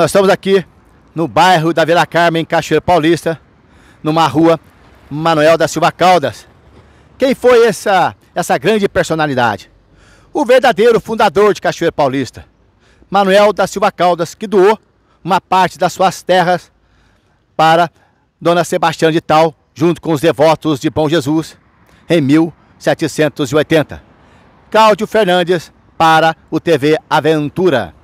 Nós estamos aqui no bairro da Vila Carmen, Cachoeira Paulista, numa rua Manuel da Silva Caldas. Quem foi essa, essa grande personalidade? O verdadeiro fundador de Cachoeira Paulista, Manuel da Silva Caldas, que doou uma parte das suas terras para Dona Sebastião de Tal, junto com os devotos de Bom Jesus, em 1780. Cláudio Fernandes para o TV Aventura.